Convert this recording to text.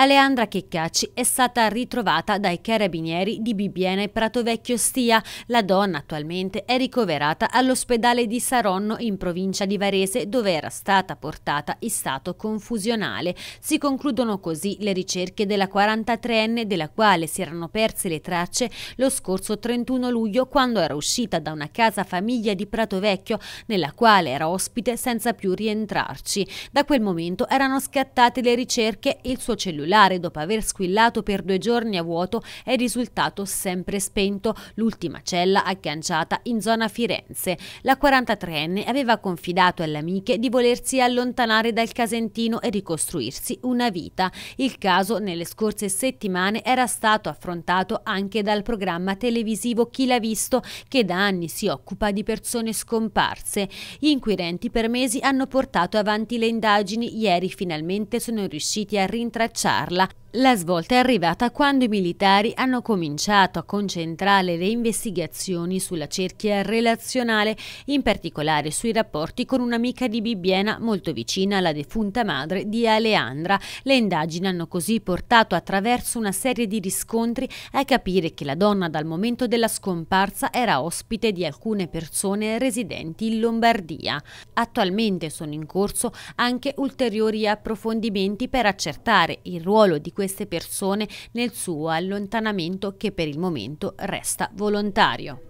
Aleandra Chiccacci è stata ritrovata dai carabinieri di Bibbiena e Vecchio Stia. La donna attualmente è ricoverata all'ospedale di Saronno in provincia di Varese dove era stata portata in stato confusionale. Si concludono così le ricerche della 43enne della quale si erano perse le tracce lo scorso 31 luglio quando era uscita da una casa famiglia di Prato Vecchio nella quale era ospite senza più rientrarci. Da quel momento erano scattate le ricerche e il suo cellulare cellulare, dopo aver squillato per due giorni a vuoto, è risultato sempre spento, l'ultima cella agganciata in zona Firenze. La 43enne aveva confidato alle amiche di volersi allontanare dal Casentino e ricostruirsi una vita. Il caso nelle scorse settimane era stato affrontato anche dal programma televisivo Chi l'ha visto, che da anni si occupa di persone scomparse. Gli inquirenti per mesi hanno portato avanti le indagini, ieri finalmente sono riusciti a rintracciare usarla. La svolta è arrivata quando i militari hanno cominciato a concentrare le investigazioni sulla cerchia relazionale, in particolare sui rapporti con un'amica di Bibbiena molto vicina alla defunta madre di Aleandra. Le indagini hanno così portato attraverso una serie di riscontri a capire che la donna dal momento della scomparsa era ospite di alcune persone residenti in Lombardia. Attualmente sono in corso anche ulteriori approfondimenti per accertare il ruolo di queste persone nel suo allontanamento che per il momento resta volontario.